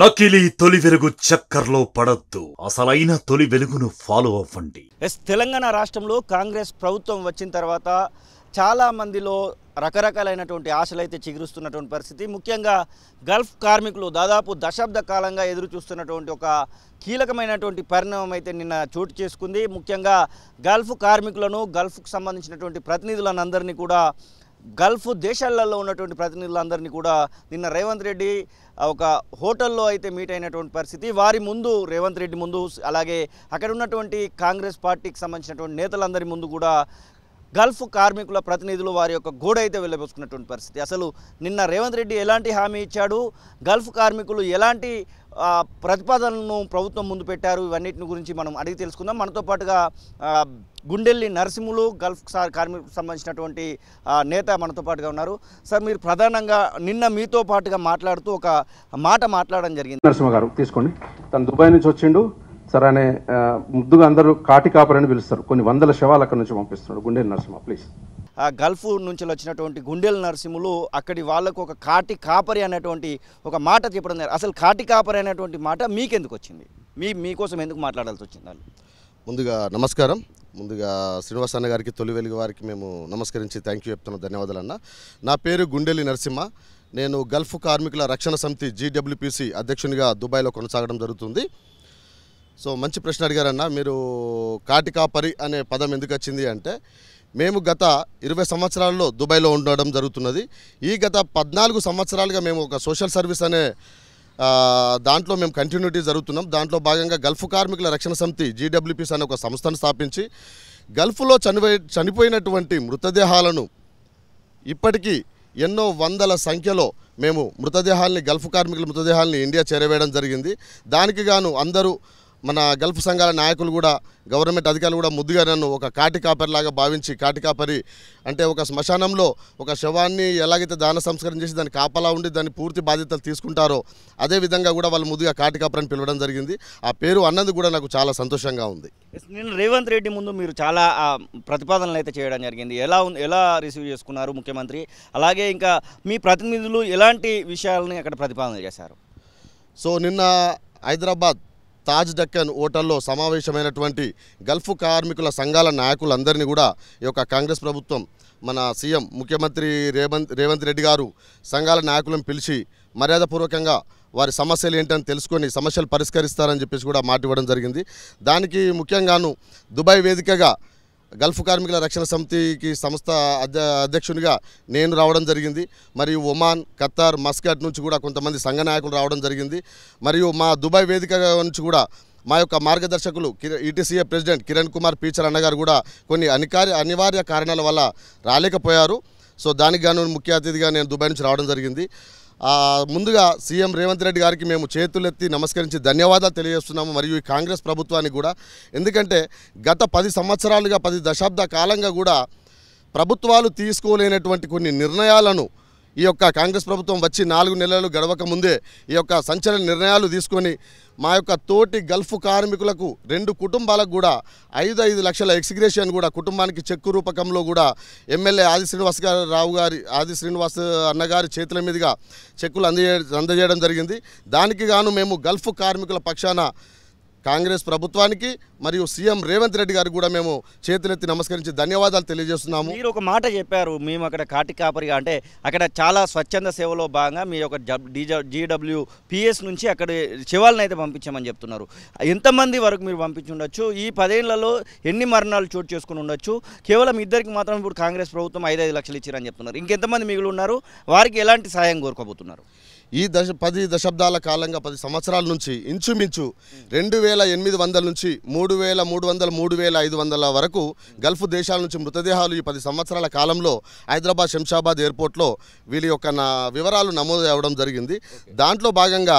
నకిలీ తొలి వెలుగు చక్కర్లో పడద్దు అసలైన తొలి వెలుగును ఫాలో అవ్వండి ఎస్ తెలంగాణ రాష్ట్రంలో కాంగ్రెస్ ప్రభుత్వం వచ్చిన తర్వాత చాలా మందిలో రకరకాలైనటువంటి ఆశలు అయితే చిగురుస్తున్నటువంటి పరిస్థితి ముఖ్యంగా గల్ఫ్ కార్మికులు దాదాపు దశాబ్ద కాలంగా ఎదురు చూస్తున్నటువంటి ఒక కీలకమైనటువంటి పరిణామం అయితే నిన్న చోటు చేసుకుంది ముఖ్యంగా గల్ఫ్ కార్మికులను గల్ఫ్కు సంబంధించినటువంటి ప్రతినిధులను అందరినీ కూడా గల్ఫ్ దేశాలలో ఉన్నటువంటి ప్రతినిధులందరినీ కూడా నిన్న రేవంత్ రెడ్డి ఒక హోటల్లో అయితే మీట్ అయినటువంటి పరిస్థితి వారి ముందు రేవంత్ రెడ్డి ముందు అలాగే అక్కడ ఉన్నటువంటి కాంగ్రెస్ పార్టీకి సంబంధించినటువంటి నేతలందరి ముందు కూడా గల్ఫ్ కార్మికుల ప్రతినిధులు వారి యొక్క గోడ అయితే వెళ్ళబోసుకున్నటువంటి పరిస్థితి అసలు నిన్న రేవంత్ రెడ్డి ఎలాంటి హామీ ఇచ్చాడు గల్ఫ్ కార్మికులు ఎలాంటి ప్రతిపాదనను ప్రభుత్వం ముందు పెట్టారు ఇవన్నిటిని గురించి మనం అడిగి తెలుసుకుందాం మనతో పాటుగా గుండెల్లి నరసింహులు గల్ఫ్ సార్ కార్మికులకు సంబంధించినటువంటి నేత మనతో పాటుగా ఉన్నారు సార్ మీరు ప్రధానంగా నిన్న మీతో పాటుగా మాట్లాడుతూ ఒక మాట మాట్లాడడం జరిగింది నరసింహ గారు తీసుకోండి తను దుబాయ్ నుంచి వచ్చిండు సరే ముద్దుగా అందరూ కాటి కాపరని పిలుస్తారు కొన్ని వందల శవాలు అక్కడ నుంచి పంపిస్తున్నాడు గుండెల నరసింహ ప్లీజ్ గల్ఫ్ నుంచి వచ్చినటువంటి గుండెల నరసింహులు అక్కడి వాళ్ళకు ఒక కాటి కాపరి అనేటువంటి ఒక మాట చెప్పడం అసలు కాటి కాపరి అనేటువంటి మాట మీకెందుకు వచ్చింది మీ మీకోసం ఎందుకు మాట్లాడాల్సి వచ్చిందండి ముందుగా నమస్కారం ముందుగా శ్రీనివాస్ అన్న గారికి తొలి వెలుగు వారికి మేము నమస్కరించి థ్యాంక్ యూ చెప్తున్నాం ధన్యవాదాలు అన్న నా పేరు గుండెల్లి నరసింహ నేను గల్ఫ్ కార్మికుల రక్షణ సమితి జీడబ్ల్యూపీసీ అధ్యక్షునిగా దుబాయ్లో కొనసాగడం జరుగుతుంది సో మంచి ప్రశ్న అడిగారన్న మీరు కాటికాపరి అనే పదం ఎందుకు వచ్చింది అంటే మేము గత ఇరవై సంవత్సరాల్లో దుబాయ్లో ఉండడం జరుగుతున్నది ఈ గత పద్నాలుగు సంవత్సరాలుగా మేము ఒక సోషల్ సర్వీస్ అనే దాంట్లో మేము కంటిన్యూటీ జరుగుతున్నాం దాంట్లో భాగంగా గల్ఫ్ కార్మికుల రక్షణ సమితి జీడబ్ల్యూపీస్ అనే ఒక సంస్థను స్థాపించి గల్ఫ్లో చనిపోయి చనిపోయినటువంటి మృతదేహాలను ఇప్పటికీ ఎన్నో వందల సంఖ్యలో మేము మృతదేహాల్ని గల్ఫ్ కార్మికుల మృతదేహాల్ని ఇండియా చేరవేయడం జరిగింది దానికి గాను అందరూ మన గల్ఫ్ సంఘాల నాయకులు కూడా గవర్నమెంట్ అధికారులు కూడా ముద్దుగా నన్ను ఒక కాటి కాపరిలాగా భావించి కాటి కాపరి అంటే ఒక శ్మశానంలో ఒక శవాన్ని ఎలాగైతే దాన సంస్కరణ చేసి దాన్ని కాపలా ఉండి దాన్ని పూర్తి బాధ్యతలు తీసుకుంటారో అదేవిధంగా కూడా వాళ్ళు ముద్దుగా కాటి కాపరని పిలవడం జరిగింది ఆ పేరు అన్నది కూడా నాకు చాలా సంతోషంగా ఉంది నేను రేవంత్ రెడ్డి ముందు మీరు చాలా ప్రతిపాదనలు అయితే చేయడం జరిగింది ఎలా ఎలా రిసీవ్ చేసుకున్నారు ముఖ్యమంత్రి అలాగే ఇంకా మీ ప్రతినిధులు ఎలాంటి విషయాలని అక్కడ ప్రతిపాదన చేశారు సో నిన్న హైదరాబాద్ తాజ్ డక్కన్ ఓటల్లో సమావేశమైనటువంటి గల్ఫ్ కార్మికుల సంఘాల నాయకులందరినీ కూడా ఈ యొక్క కాంగ్రెస్ ప్రభుత్వం మన సీఎం ముఖ్యమంత్రి రేవంత్ రేవంత్ రెడ్డి గారు సంఘాల నాయకులను పిలిచి మర్యాదపూర్వకంగా వారి సమస్యలు ఏంటని తెలుసుకొని సమస్యలు పరిష్కరిస్తారని చెప్పేసి కూడా మాట ఇవ్వడం జరిగింది దానికి ముఖ్యంగాను దుబాయ్ వేదికగా గల్ఫ్ కార్మికుల రక్షణ సమితికి సంస్థ అధ్యక్షునిగా నేను రావడం జరిగింది మరియు ఒమాన్ ఖత్తార్ మస్కట్ నుంచి కూడా కొంతమంది సంఘ నాయకులు రావడం జరిగింది మరియు మా దుబాయ్ వేదిక నుంచి కూడా మా యొక్క మార్గదర్శకులు ఈటీసీఏ ప్రెసిడెంట్ కిరణ్ కుమార్ పీచర్ అన్నగారు కూడా కొన్ని అనికార్య అనివార్య కారణాల వల్ల రాలేకపోయారు సో దానికి గాను ముఖ్య అతిథిగా నేను దుబాయ్ నుంచి రావడం జరిగింది ముందుగా సీఎం రేవంత్ రెడ్డి గారికి మేము చేతులెత్తి నమస్కరించి ధన్యవాదాలు తెలియజేస్తున్నాము మరియు ఈ కాంగ్రెస్ ప్రభుత్వానికి కూడా ఎందుకంటే గత పది సంవత్సరాలుగా పది దశాబ్ద కాలంగా కూడా ప్రభుత్వాలు తీసుకోలేనటువంటి కొన్ని నిర్ణయాలను ఈ యొక్క కాంగ్రెస్ ప్రభుత్వం వచ్చి నాలుగు నెలలు గడవక ముందే ఈ యొక్క సంచలన నిర్ణయాలు తీసుకొని మా యొక్క తోటి గల్ఫ్ కార్మికులకు రెండు కుటుంబాలకు కూడా ఐదు ఐదు లక్షల ఎక్స్గ్రేషన్ కూడా కుటుంబానికి చెక్కు రూపకంలో కూడా ఎమ్మెల్యే ఆది శ్రీనివాస్ రావు గారి ఆది శ్రీనివాస్ అన్నగారి చేతుల మీదుగా చెక్కులు అందజే అందజేయడం జరిగింది దానికి గాను మేము గల్ఫ్ కార్మికుల పక్షాన కాంగ్రెస్ ప్రభుత్వానికి మరియు సీఎం రేవంత్ రెడ్డి గారికి కూడా మేము చేతులెత్తి నమస్కరించి ధన్యవాదాలు తెలియజేస్తున్నాము మీరు ఒక మాట చెప్పారు మేము అక్కడ కాటి కాపరిగా అంటే అక్కడ చాలా స్వచ్ఛంద సేవలో భాగంగా మీ యొక్క జీడబ్ల్యూ పిఎస్ నుంచి అక్కడ శివాలను అయితే పంపించామని చెప్తున్నారు ఎంతమంది వరకు మీరు పంపించి ఉండొచ్చు ఈ పదేళ్లలో ఎన్ని మరణాలు చోటు చేసుకుని ఉండొచ్చు కేవలం ఇద్దరికి మాత్రం ఇప్పుడు కాంగ్రెస్ ప్రభుత్వం ఐదైదు లక్షలు ఇచ్చారని చెప్తున్నారు ఇంకెంతమంది మిగులు ఉన్నారు వారికి ఎలాంటి సహాయం కోరుకోబోతున్నారు ఈ దశ పది దశాబ్దాల కాలంగా పది సంవత్సరాల నుంచి ఇంచుమించు రెండు వేల ఎనిమిది వందల నుంచి మూడు వేల మూడు వందల మూడు వేల ఐదు వందల వరకు గల్ఫ్ దేశాల నుంచి మృతదేహాలు ఈ పది సంవత్సరాల కాలంలో హైదరాబాద్ శంషాబాద్ ఎయిర్పోర్ట్లో వీళ్ళ యొక్క నా వివరాలు నమోదు అవ్వడం జరిగింది దాంట్లో భాగంగా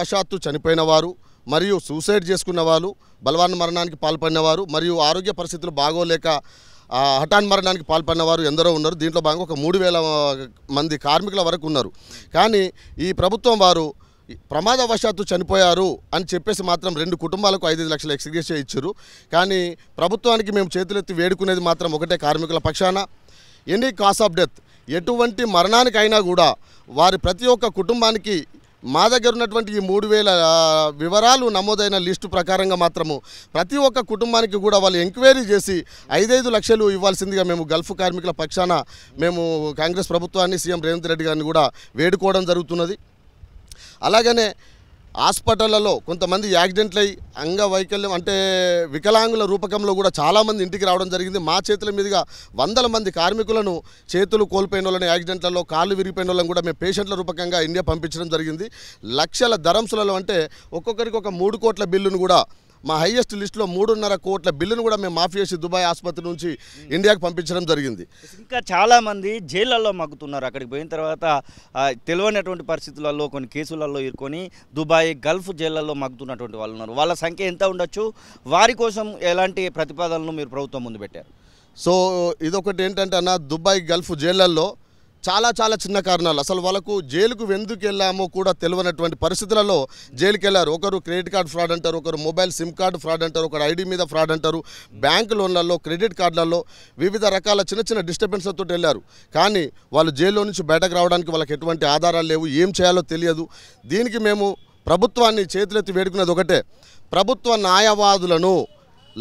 వశాత్తు చనిపోయిన వారు మరియు సూసైడ్ చేసుకున్న వాళ్ళు బలవాన్ మరణానికి పాల్పడినవారు మరియు ఆరోగ్య పరిస్థితులు బాగోలేక హఠాన్ మరణానికి పాల్పడిన వారు ఎందరో ఉన్నారు దీంట్లో భాగంగా ఒక మూడు మంది కార్మికుల వరకు ఉన్నారు కానీ ఈ ప్రభుత్వం వారు ప్రమాదవశాత్తు చనిపోయారు అని చెప్పేసి మాత్రం రెండు కుటుంబాలకు ఐదు లక్షలు ఎక్స్గ్రేషియా ఇచ్చారు కానీ ప్రభుత్వానికి మేము చేతులెత్తి వేడుకునేది మాత్రం ఒకటే కార్మికుల పక్షాన ఎనీ కాస్ ఆఫ్ డెత్ ఎటువంటి మరణానికైనా కూడా వారి ప్రతి ఒక్క కుటుంబానికి మా దగ్గర ఉన్నటువంటి ఈ మూడు వేల వివరాలు నమోదైన లిస్టు ప్రకారంగా మాత్రము ప్రతి ఒక్క కుటుంబానికి కూడా వాళ్ళు ఎంక్వైరీ చేసి ఐదైదు లక్షలు ఇవ్వాల్సిందిగా మేము గల్ఫ్ కార్మికుల పక్షాన మేము కాంగ్రెస్ ప్రభుత్వాన్ని సీఎం రేవంత్ రెడ్డి గారిని కూడా వేడుకోవడం జరుగుతున్నది అలాగనే హాస్పిటళ్లలో కొంతమంది యాక్సిడెంట్లు అయ్యి అంగవైకల్యం అంటే వికలాంగుల రూపకంలో కూడా చాలామంది ఇంటికి రావడం జరిగింది మా చేతుల మీదుగా వందల మంది కార్మికులను చేతులు కోల్పోయిన వాళ్ళని యాక్సిడెంట్లలో కాళ్ళు విరిగిపోయిన వాళ్ళని కూడా మేము పేషెంట్ల రూపకంగా ఇండియా పంపించడం జరిగింది లక్షల ధరంసులలో అంటే ఒక్కొక్కరికి ఒక మూడు కోట్ల బిల్లును కూడా మా హైయెస్ట్ లిస్టులో మూడున్నర కోట్ల బిల్లును కూడా మేము మాఫీ చేసి దుబాయ్ ఆసుపత్రి నుంచి ఇండియాకి పంపించడం జరిగింది ఇంకా చాలామంది జైళ్ళల్లో మగ్గుతున్నారు అక్కడికి పోయిన తర్వాత తెలియనటువంటి పరిస్థితులలో కొన్ని కేసులలో ఇరుకొని దుబాయ్ గల్ఫ్ జైళ్ళల్లో మగ్గుతున్నటువంటి వాళ్ళు ఉన్నారు వాళ్ళ సంఖ్య ఎంత ఉండొచ్చు వారి కోసం ఎలాంటి ప్రతిపాదనలు మీరు ప్రభుత్వం ముందు పెట్టారు సో ఇదొకటి ఏంటంటే అన్న దుబాయ్ గల్ఫ్ జైళ్ళల్లో చాలా చాలా చిన్న కారణాలు అసలు వాళ్ళకు జైలుకు ఎందుకు వెళ్ళామో కూడా తెలియనటువంటి పరిస్థితులలో జైలుకి వెళ్ళారు ఒకరు క్రెడిట్ కార్డు ఫ్రాడ్ అంటారు ఒకరు మొబైల్ సిమ్ కార్డు ఫ్రాడ్ అంటారు ఒకరు ఐడి మీద ఫ్రాడ్ అంటారు బ్యాంక్ లోన్లలో క్రెడిట్ కార్డులలో వివిధ రకాల చిన్న చిన్న డిస్టర్బెన్స్లతో వెళ్ళారు కానీ వాళ్ళు జైల్లో నుంచి బయటకు రావడానికి వాళ్ళకి ఎటువంటి ఆధారాలు లేవు ఏం చేయాలో తెలియదు దీనికి మేము ప్రభుత్వాన్ని చేతులెత్తి వేడుకునేది ఒకటే ప్రభుత్వ న్యాయవాదులను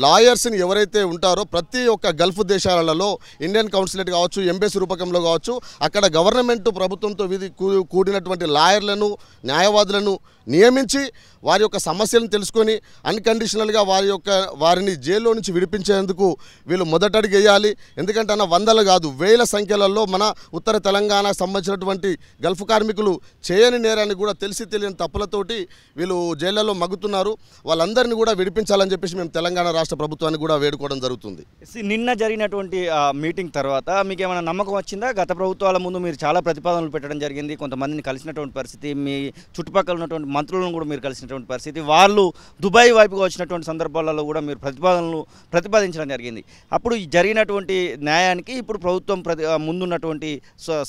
లాయర్స్ని ఎవరైతే ఉంటారో ప్రతి ఒక్క గల్ఫ్ దేశాలలో ఇండియన్ కౌన్సిలేట్ కావచ్చు ఎంబెసీ రూపకంలో కావచ్చు అక్కడ గవర్నమెంట్ ప్రభుత్వంతో విధి కూడినటువంటి లాయర్లను న్యాయవాదులను నియమించి వారి యొక్క సమస్యలను తెలుసుకొని అన్కండిషనల్గా వారి యొక్క వారిని జైల్లో నుంచి విడిపించేందుకు వీళ్ళు మొదటడుగు వేయాలి ఎందుకంటే అన్న వందలు కాదు వేల సంఖ్యలలో మన ఉత్తర తెలంగాణకు సంబంధించినటువంటి గల్ఫ్ కార్మికులు చేయని నేరాన్ని కూడా తెలిసి తెలియని తప్పులతోటి వీళ్ళు జైళ్లలో మగ్గుతున్నారు వాళ్ళందరినీ కూడా విడిపించాలని చెప్పేసి మేము తెలంగాణ రాష్ట్ర ప్రభుత్వాన్ని కూడా వేడుకోవడం జరుగుతుంది నిన్న జరిగినటువంటి మీటింగ్ తర్వాత మీకు ఏమైనా నమ్మకం వచ్చిందా గత ప్రభుత్వాల ముందు మీరు చాలా ప్రతిపాదనలు పెట్టడం జరిగింది కొంతమందిని కలిసినటువంటి పరిస్థితి మీ చుట్టుపక్కల ఉన్నటువంటి మంత్రులను కూడా మీరు కలిసినటువంటి జరిగినటువంటి పరిస్థితి వాళ్ళు దుబాయ్ వైపుగా వచ్చినటువంటి సందర్భాలలో కూడా మీరు ప్రతిపాదనలు ప్రతిపాదించడం జరిగింది అప్పుడు జరిగినటువంటి న్యాయానికి ఇప్పుడు ప్రభుత్వం ప్రతి ముందున్నటువంటి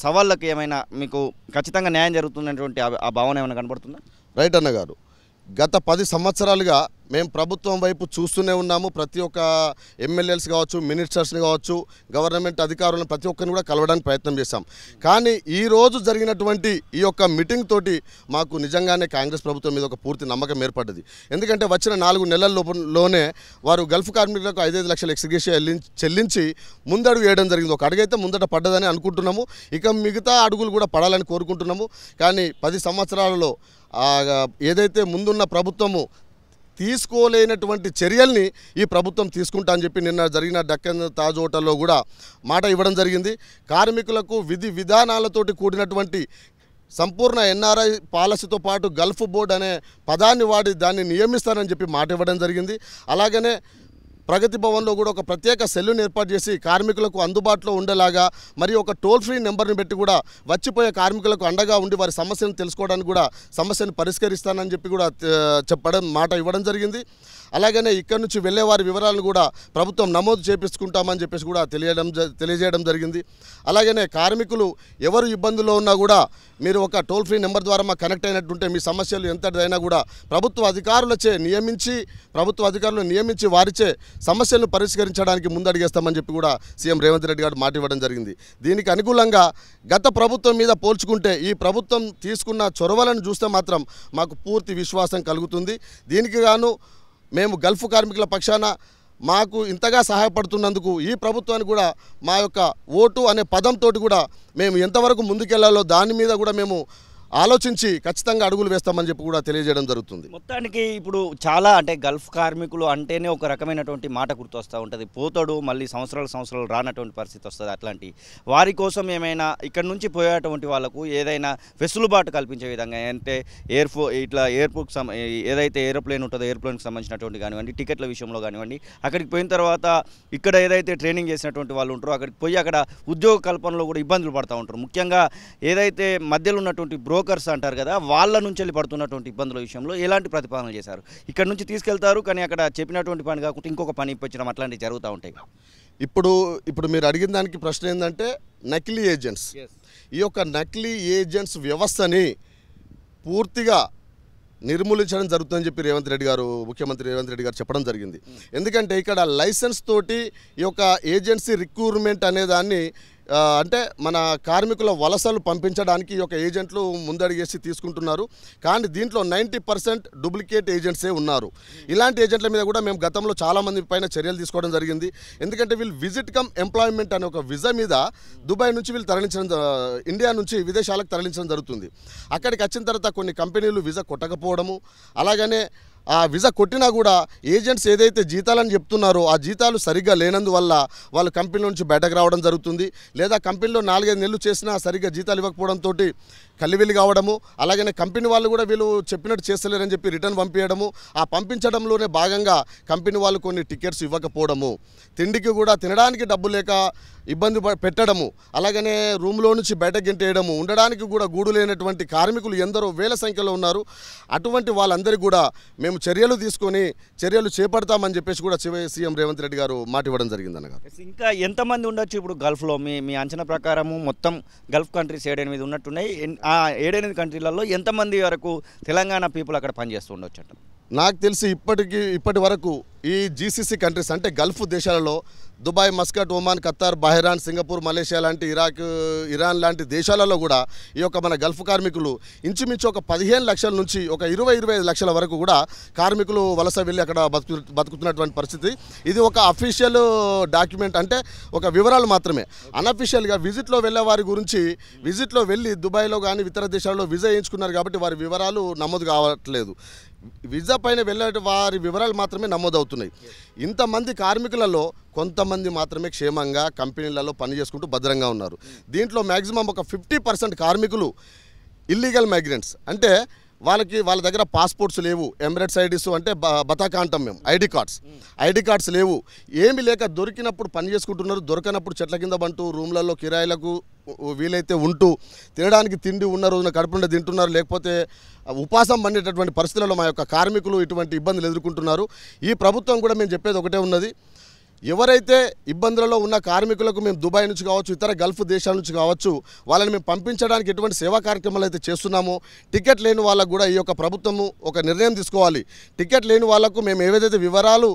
సవాళ్ళకు ఏమైనా మీకు ఖచ్చితంగా న్యాయం జరుగుతున్నటువంటి ఆ భావన ఏమైనా కనబడుతుందా రైట్ అన్నగారు గత పది సంవత్సరాలుగా మేము ప్రభుత్వం వైపు చూస్తూనే ఉన్నాము ప్రతి ఒక్క ఎమ్మెల్యేస్ కావచ్చు మినిస్టర్స్ని కావచ్చు గవర్నమెంట్ అధికారులను ప్రతి ఒక్కరిని కూడా కలవడానికి ప్రయత్నం చేశాం కానీ ఈరోజు జరిగినటువంటి ఈ యొక్క మీటింగ్ తోటి మాకు నిజంగానే కాంగ్రెస్ ప్రభుత్వం మీద ఒక పూర్తి నమ్మకం ఏర్పడ్డది ఎందుకంటే వచ్చిన నాలుగు నెలల వారు గల్ఫ్ కార్మికులకు ఐదైదు లక్షల ఎక్సిగేషన్ చెల్లించి ముందడుగు వేయడం జరిగింది ఒక అడుగైతే ముందట పడ్డదని అనుకుంటున్నాము ఇక మిగతా అడుగులు కూడా పడాలని కోరుకుంటున్నాము కానీ పది సంవత్సరాలలో ఏదైతే ముందున్న ప్రభుత్వము తీసుకోలేనటువంటి చర్యల్ని ఈ ప్రభుత్వం తీసుకుంటా అని చెప్పి నిన్న జరిగిన డక్కన్ తాజ్ హోటల్లో కూడా మాట ఇవ్వడం జరిగింది కార్మికులకు విధి విధానాలతోటి కూడినటువంటి సంపూర్ణ ఎన్ఆర్ఐ పాలసీతో పాటు గల్ఫ్ బోర్డ్ అనే పదాన్ని వాడి దాన్ని నియమిస్తానని చెప్పి మాట ఇవ్వడం జరిగింది అలాగనే ప్రగతి భవన్లో కూడా ఒక ప్రత్యేక సెల్లును ఏర్పాటు చేసి కార్మికులకు అందుబాటులో ఉండేలాగా మరి ఒక టోల్ ఫ్రీ నెంబర్ని పెట్టి కూడా వచ్చిపోయే కార్మికులకు అండగా ఉండి వారి సమస్యను తెలుసుకోవడానికి కూడా సమస్యను పరిష్కరిస్తానని చెప్పి కూడా చెప్పడం మాట ఇవ్వడం జరిగింది అలాగనే ఇక్కడ నుంచి వెళ్ళేవారి వివరాలను కూడా ప్రభుత్వం నమోదు చేపించుకుంటామని చెప్పేసి కూడా తెలియడం తెలియజేయడం జరిగింది అలాగనే కార్మికులు ఎవరు ఇబ్బందుల్లో ఉన్నా కూడా మీరు ఒక టోల్ ఫ్రీ నెంబర్ ద్వారా మాకు కనెక్ట్ అయినట్టుంటే మీ సమస్యలు ఎంతటిదైనా కూడా ప్రభుత్వ అధికారులచే నియమించి ప్రభుత్వ అధికారులను నియమించి వారిచే సమస్యలను పరిష్కరించడానికి ముందడిగేస్తామని చెప్పి కూడా సీఎం రేవంత్ రెడ్డి గారు మాట ఇవ్వడం జరిగింది దీనికి అనుకూలంగా గత ప్రభుత్వం మీద పోల్చుకుంటే ఈ ప్రభుత్వం తీసుకున్న చొరవలను చూస్తే మాత్రం మాకు పూర్తి విశ్వాసం కలుగుతుంది దీనికి గాను మేము గల్ఫ్ కార్మికుల పక్షాన మాకు ఇంతగా సహాయపడుతున్నందుకు ఈ ప్రభుత్వానికి కూడా మా యొక్క ఓటు అనే పదంతో కూడా మేము ఎంతవరకు ముందుకెళ్లాలో దాని మీద కూడా మేము ఆలోచించి ఖచ్చితంగా అడుగులు వేస్తామని చెప్పి కూడా తెలియజేయడం జరుగుతుంది మొత్తానికి ఇప్పుడు చాలా అంటే గల్ఫ్ కార్మికులు అంటేనే ఒక రకమైనటువంటి మాట గుర్తొస్తూ ఉంటుంది పోతాడు మళ్ళీ సంవత్సరాలు సంవత్సరాలు రానటువంటి పరిస్థితి వస్తుంది అట్లాంటి వారి కోసం ఏమైనా ఇక్కడ నుంచి పోయేటువంటి వాళ్ళకు ఏదైనా వెసులుబాటు కల్పించే విధంగా అంటే ఎయిర్ ఫో ఇట్లా ఎయిర్పోర్ట్ ఏదైతే ఏరోప్లేన్ ఉంటుందో ఎయిర్ప్లేన్కి సంబంధించినటువంటి కానివ్వండి టికెట్ల విషయంలో కానివ్వండి అక్కడికి పోయిన తర్వాత ఇక్కడ ఏదైతే ట్రైనింగ్ చేసినటువంటి వాళ్ళు ఉంటారో అక్కడికి పోయి అక్కడ ఉద్యోగ కల్పనలో కూడా ఇబ్బందులు పడుతూ ఉంటారు ముఖ్యంగా ఏదైతే మధ్యలో ఉన్నటువంటి బ్రో బ్రోకర్స్ అంటారు కదా వాళ్ళ నుంచి వెళ్ళి పడుతున్నటువంటి ఇబ్బందుల విషయంలో ఎలాంటి ప్రతిపాదనలు చేశారు ఇక్కడ నుంచి తీసుకెళ్తారు కానీ అక్కడ చెప్పినటువంటి పని కాకుండా ఇంకొక పని ఇప్పించడం అట్లాంటివి జరుగుతూ ఉంటాయి ఇప్పుడు ఇప్పుడు మీరు అడిగిన దానికి ప్రశ్న ఏంటంటే నకిలీ ఏజెంట్స్ ఈ యొక్క నకిలీ ఏజెంట్స్ వ్యవస్థని పూర్తిగా నిర్మూలించడం జరుగుతుందని చెప్పి రేవంత్ రెడ్డి గారు ముఖ్యమంత్రి రేవంత్ రెడ్డి గారు చెప్పడం జరిగింది hmm. ఎందుకంటే ఇక్కడ లైసెన్స్ తోటి ఈ యొక్క ఏజెన్సీ రిక్రూట్మెంట్ అనేదాన్ని అంటే మన కార్మికుల వలసలు పంపించడానికి ఈ ఏజెంట్లు ముందడిగేసి తీసుకుంటున్నారు కానీ దీంట్లో నైంటీ పర్సెంట్ డూప్లికేట్ ఏజెంట్సే ఉన్నారు ఇలాంటి ఏజెంట్ల మీద కూడా మేము గతంలో చాలామంది పైన చర్యలు తీసుకోవడం జరిగింది ఎందుకంటే వీళ్ళు విజిట్ కమ్ ఎంప్లాయ్మెంట్ అనే ఒక విజా మీద దుబాయ్ నుంచి వీళ్ళు తరలించడం ఇండియా నుంచి విదేశాలకు తరలించడం జరుగుతుంది అక్కడికి వచ్చిన తర్వాత కొన్ని కంపెనీలు విజా కొట్టకపోవడము అలాగనే ఆ వీసా కొట్టినా కూడా ఏజెంట్స్ ఏదైతే జీతాలని చెప్తున్నారో ఆ జీతాలు సరిగ్గా లేనందువల్ల వాళ్ళు కంపెనీ నుంచి బయటకు రావడం జరుగుతుంది లేదా కంపెనీలో నాలుగైదు నెలలు చేసినా సరిగ్గా జీతాలు ఇవ్వకపోవడంతో కల్లివెల్లి కావడము అలాగనే కంపెనీ వాళ్ళు కూడా వీళ్ళు చెప్పినట్టు చేస్తలేరని చెప్పి రిటర్న్ పంపించడము ఆ పంపించడంలోనే భాగంగా కంపెనీ వాళ్ళు కొన్ని టికెట్స్ ఇవ్వకపోవడము తిండికి కూడా తినడానికి డబ్బు లేక ఇబ్బంది పెట్టడము అలాగనే రూమ్లో నుంచి బయట గింటేయడము ఉండడానికి కూడా గూడు లేనటువంటి కార్మికులు ఎందరో వేల సంఖ్యలో ఉన్నారు అటువంటి వాళ్ళందరికీ కూడా మేము చర్యలు తీసుకొని చర్యలు చేపడతామని చెప్పేసి కూడా సీఎం రేవంత్ రెడ్డి గారు మాట ఇవ్వడం జరిగింది అన్నగారు ఇంకా ఎంతమంది ఉండొచ్చు ఇప్పుడు గల్ఫ్లో మీ మీ అంచనా ప్రకారము మొత్తం గల్ఫ్ కంట్రీస్ ఏడెనిమిది ఉన్నట్టున్నాయి ఆ ఏడెనిమిది కంట్రీలలో ఎంతమంది వరకు తెలంగాణ పీపుల్ అక్కడ పనిచేస్తూ ఉండొచ్చు నాకు తెలిసి ఇప్పటికీ ఇప్పటి వరకు ఈ జీసీసీ కంట్రీస్ అంటే గల్ఫ్ దేశాలలో Dubai Muscat Oman Qatar Bahrain Singapore Malaysia లాంటి ఇరాక్ ఇరాన్ లాంటి దేశాలలో కూడా ఈ యొక్క మన గల్ఫ్ కార్మికులు ఇంచుమించు ఒక పదిహేను లక్షల నుంచి ఒక ఇరవై ఇరవై లక్షల వరకు కూడా కార్మికులు వలస వెళ్ళి అక్కడ బతుకు బతుకుతున్నటువంటి పరిస్థితి ఇది ఒక అఫీషియల్ డాక్యుమెంట్ అంటే ఒక వివరాలు మాత్రమే అన్అఫీషియల్గా విజిట్లో వెళ్ళే వారి గురించి విజిట్లో వెళ్ళి దుబాయ్లో కానీ ఇతర దేశాల్లో విజా వేయించుకున్నారు కాబట్టి వారి వివరాలు నమోదు కావట్లేదు వీసా పైన వెళ్ళే వారి వివరాలు మాత్రమే నమోదవుతున్నాయి ఇంతమంది కార్మికులలో కొంతమంది మాత్రమే క్షేమంగా కంపెనీలలో పనిచేసుకుంటూ భద్రంగా ఉన్నారు దీంట్లో మ్యాక్సిమం ఒక ఫిఫ్టీ కార్మికులు ఇల్లీగల్ మైగ్రెంట్స్ అంటే వాళ్ళకి వాళ్ళ దగ్గర పాస్పోర్ట్స్ లేవు ఎమిరేట్స్ ఐడీస్ అంటే బతాకాంటం మేము ఐడి కార్డ్స్ ఐడి కార్డ్స్ లేవు ఏమి లేక దొరికినప్పుడు పని చేసుకుంటున్నారు దొరకనప్పుడు చెట్ల కింద పంటూ రూమ్లలో కిరాయిలకు వీలైతే ఉంటూ తినడానికి తిండి ఉన్న రోజున కడుపుండే తింటున్నారు లేకపోతే ఉపాసం పండేటటువంటి పరిస్థితులలో మా యొక్క కార్మికులు ఇటువంటి ఇబ్బందులు ఎదుర్కొంటున్నారు ఈ ప్రభుత్వం కూడా మేము చెప్పేది ఒకటే ఉన్నది ఎవరైతే ఇబ్బందులలో ఉన్న కార్మికులకు మేము దుబాయ్ నుంచి కావచ్చు ఇతర గల్ఫ్ దేశాల నుంచి కావచ్చు వాళ్ళని మేము పంపించడానికి ఎటువంటి సేవా కార్యక్రమాలు అయితే చేస్తున్నామో టికెట్ లేని వాళ్ళకు కూడా ఈ యొక్క ప్రభుత్వము ఒక నిర్ణయం తీసుకోవాలి టికెట్ లేని వాళ్లకు మేము ఏవైతే వివరాలు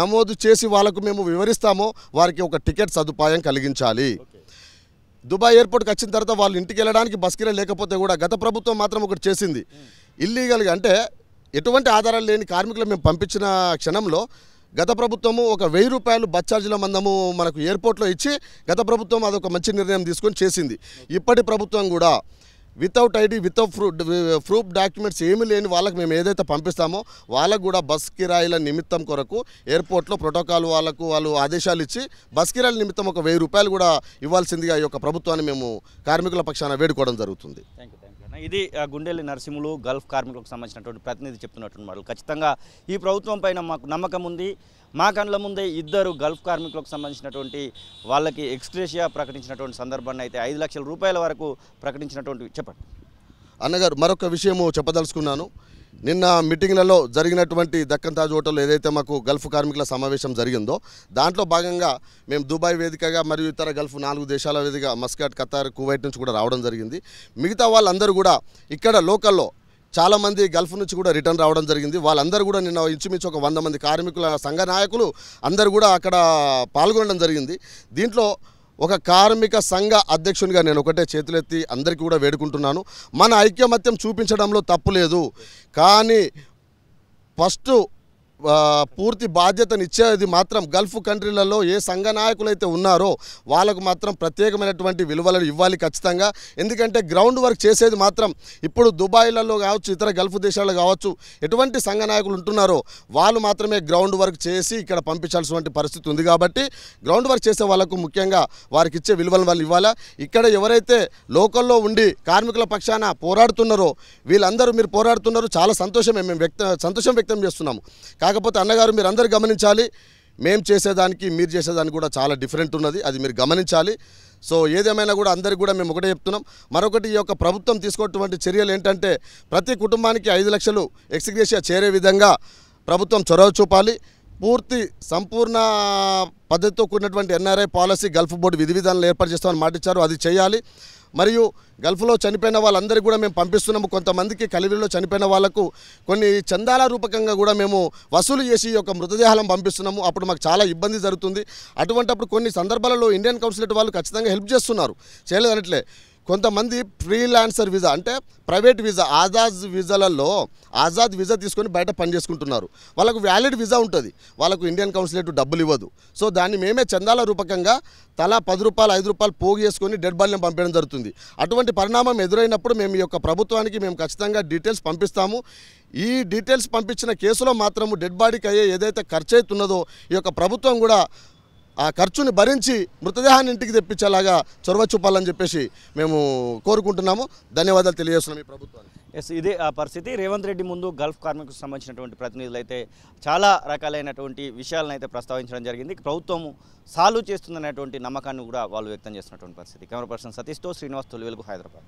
నమోదు చేసి వాళ్లకు మేము వివరిస్తామో వారికి ఒక టికెట్ సదుపాయం కలిగించాలి దుబాయ్ ఎయిర్పోర్ట్కి వచ్చిన తర్వాత వాళ్ళు ఇంటికి వెళ్ళడానికి బస్కిరే లేకపోతే కూడా గత ప్రభుత్వం మాత్రం ఒకటి చేసింది ఇల్లీగల్గా అంటే ఎటువంటి ఆధారాలు లేని కార్మికులు మేము పంపించిన క్షణంలో గత ప్రభుత్వము ఒక వెయ్యి రూపాయలు బచ్చార్జీల మందము మనకు ఎయిర్పోర్ట్లో ఇచ్చి గత ప్రభుత్వం అదొక మంచి నిర్ణయం తీసుకొని చేసింది ఇప్పటి ప్రభుత్వం కూడా without ID without proof proof documents ఏమీ లేని వాళ్ళకి మేము ఏదైతే పంపిస్తామో వాళ్ళకు కూడా బస్ కిరాయిల నిమిత్తం కొరకు ఎయిర్పోర్ట్లో ప్రోటోకాల్ వాళ్ళకు వాళ్ళు ఆదేశాలు ఇచ్చి బస్ కిరాయిల నిమిత్తం ఒక వెయ్యి రూపాయలు కూడా ఇవ్వాల్సిందిగా ఈ యొక్క ప్రభుత్వాన్ని మేము కార్మికుల పక్షాన వేడుకోవడం జరుగుతుంది ఇది గుండెల్లి నరసింహులు గల్ఫ్ కార్మికులకు సంబంధించినటువంటి ప్రతినిధి చెప్తున్నటువంటి మాటలు ఖచ్చితంగా ఈ ప్రభుత్వం పైన మాకు నమ్మకం ఉంది మా కండ్ల ముందే ఇద్దరు గల్ఫ్ కార్మికులకు సంబంధించినటువంటి వాళ్ళకి ఎక్స్క్రేషియా ప్రకటించినటువంటి సందర్భాన్ని అయితే ఐదు లక్షల రూపాయల వరకు ప్రకటించినటువంటి చెప్పండి అన్నగారు మరొక విషయము చెప్పదలుచుకున్నాను నిన్న మీటింగ్లలో జరిగినటువంటి దక్కన్ తాజ్ హోటల్లో ఏదైతే మాకు గల్ఫ్ కార్మికుల సమావేశం జరిగిందో దాంట్లో భాగంగా మేము దుబాయ్ వేదికగా మరియు ఇతర గల్ఫ్ నాలుగు దేశాల వేదిక మస్కట్ ఖతార్ కువైట్ నుంచి కూడా రావడం జరిగింది మిగతా వాళ్ళందరూ కూడా ఇక్కడ లోకల్లో చాలామంది గల్ఫ్ నుంచి కూడా రిటర్న్ రావడం జరిగింది వాళ్ళందరూ కూడా నిన్న ఇంచుమించు ఒక వంద మంది కార్మికుల సంఘ నాయకులు అందరూ కూడా అక్కడ పాల్గొనడం జరిగింది దీంట్లో ఒక కార్మిక సంఘ అధ్యక్షునిగా నేను ఒకటే చేతులెత్తి అందరికీ కూడా వేడుకుంటున్నాను మన ఐక్యమత్యం చూపించడంలో తప్పు లేదు కానీ ఫస్ట్ పూర్తి బాధ్యతనిచ్చేది మాత్రం గల్ఫ్ కంట్రీలలో ఏ సంఘ అయితే ఉన్నారో వాళ్ళకు మాత్రం ప్రత్యేకమైనటువంటి విలువలను ఇవ్వాలి ఖచ్చితంగా ఎందుకంటే గ్రౌండ్ వర్క్ చేసేది మాత్రం ఇప్పుడు దుబాయ్లలో కావచ్చు ఇతర గల్ఫ్ దేశాల్లో కావచ్చు ఎటువంటి సంఘ నాయకులు ఉంటున్నారో వాళ్ళు మాత్రమే గ్రౌండ్ వర్క్ చేసి ఇక్కడ పంపించాల్సినటువంటి పరిస్థితి ఉంది కాబట్టి గ్రౌండ్ వర్క్ చేసే వాళ్ళకు ముఖ్యంగా వారికి ఇచ్చే విలువలను వాళ్ళు ఇవ్వాలా ఇక్కడ ఎవరైతే లోకల్లో ఉండి కార్మికుల పక్షాన పోరాడుతున్నారో వీళ్ళందరూ మీరు పోరాడుతున్నారు చాలా సంతోషమే మేము వ్యక్త సంతోషం వ్యక్తం చేస్తున్నాము కాకపోతే అన్నగారు మీరు అందరు గమనించాలి మేము చేసేదానికి మీరు చేసేదానికి కూడా చాలా డిఫరెంట్ ఉన్నది అది మీరు గమనించాలి సో ఏదేమైనా కూడా అందరికీ కూడా మేము ఒకటే చెప్తున్నాం మరొకటి ఈ యొక్క ప్రభుత్వం తీసుకున్నటువంటి చర్యలు ఏంటంటే ప్రతి కుటుంబానికి ఐదు లక్షలు ఎక్స్గ్రేషియా చేరే విధంగా ప్రభుత్వం చొరవ చూపాలి పూర్తి సంపూర్ణ పద్ధతితో కూడినటువంటి ఎన్ఆర్ఐ పాలసీ గల్ఫ్ బోర్డు విధి విధానాలు ఏర్పాటు చేస్తామని మాటిచ్చారు అది చేయాలి మరియు గల్ఫ్లో చనిపోయిన వాళ్ళందరికీ కూడా మేము పంపిస్తున్నాము కొంతమందికి కలివిలో చనిపోయిన వాళ్ళకు కొన్ని చందాల రూపకంగా కూడా మేము వసూలు చేసి యొక్క మృతదేహాలను పంపిస్తున్నాము అప్పుడు మాకు చాలా ఇబ్బంది జరుగుతుంది అటువంటప్పుడు కొన్ని సందర్భాలలో ఇండియన్ కౌన్సిలేట్ వాళ్ళు ఖచ్చితంగా హెల్ప్ చేస్తున్నారు చేయలేదనట్లే కొంతమంది ఫ్రీలాన్సర్ వీజా అంటే ప్రైవేట్ వీజా ఆజాద్ విజాలలో ఆజాద్ వీజా తీసుకొని బయట పనిచేసుకుంటున్నారు వాళ్ళకు వ్యాలిడ్ విజా ఉంటుంది వాళ్ళకు ఇండియన్ కౌన్సిలేట్ డబ్బులు ఇవ్వదు సో దాన్ని మేమే చందాల రూపకంగా తలా పది రూపాయలు ఐదు రూపాయలు పోగు చేసుకొని డెడ్ బాల్ని పంపించడం జరుగుతుంది అటువంటి పరిణామం ఎదురైనప్పుడు మేము ఈ యొక్క ప్రభుత్వానికి మేము ఖచ్చితంగా డీటెయిల్స్ పంపిస్తాము ఈ డీటెయిల్స్ పంపించిన కేసులో మాత్రము డెడ్ బాడీకి అయ్యే ఏదైతే ఖర్చు అవుతున్నదో ఈ యొక్క ప్రభుత్వం కూడా ఆ ఖర్చుని భరించి మృతదేహాన్ని ఇంటికి తెప్పించేలాగా చొరవ చూపాలని చెప్పేసి మేము కోరుకుంటున్నాము ధన్యవాదాలు తెలియజేస్తున్నాం ఈ ప్రభుత్వాన్ని ఎస్ ఇదే ఆ పరిస్థితి రేవంత్ రెడ్డి ముందు గల్ఫ్ కార్మికులకు సంబంధించినటువంటి ప్రతినిధులు అయితే చాలా రకాలైనటువంటి విషయాలను అయితే ప్రస్తావించడం జరిగింది ప్రభుత్వం సాల్వ్ చేస్తుందనేటువంటి నమ్మకాన్ని కూడా వాళ్ళు వ్యక్తం చేసినటువంటి పరిస్థితి కెమెరా పర్సన్ సతీష్తో శ్రీనివాస్ తొలి హైదరాబాద్